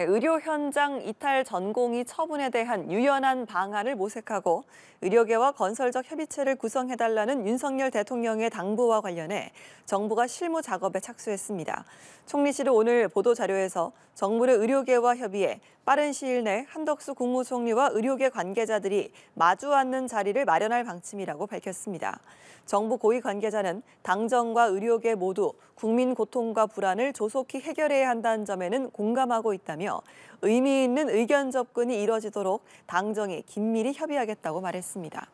네, 의료 현장 이탈 전공의 처분에 대한 유연한 방안을 모색하고 의료계와 건설적 협의체를 구성해달라는 윤석열 대통령의 당부와 관련해 정부가 실무 작업에 착수했습니다. 총리실은 오늘 보도자료에서 정부를 의료계와 협의해 빠른 시일 내 한덕수 국무총리와 의료계 관계자들이 마주 앉는 자리를 마련할 방침이라고 밝혔습니다. 정부 고위 관계자는 당정과 의료계 모두 국민 고통과 불안을 조속히 해결해야 한다는 점에는 공감하고 있다며 의미 있는 의견 접근이 이뤄지도록 당정이 긴밀히 협의하겠다고 말했습니다.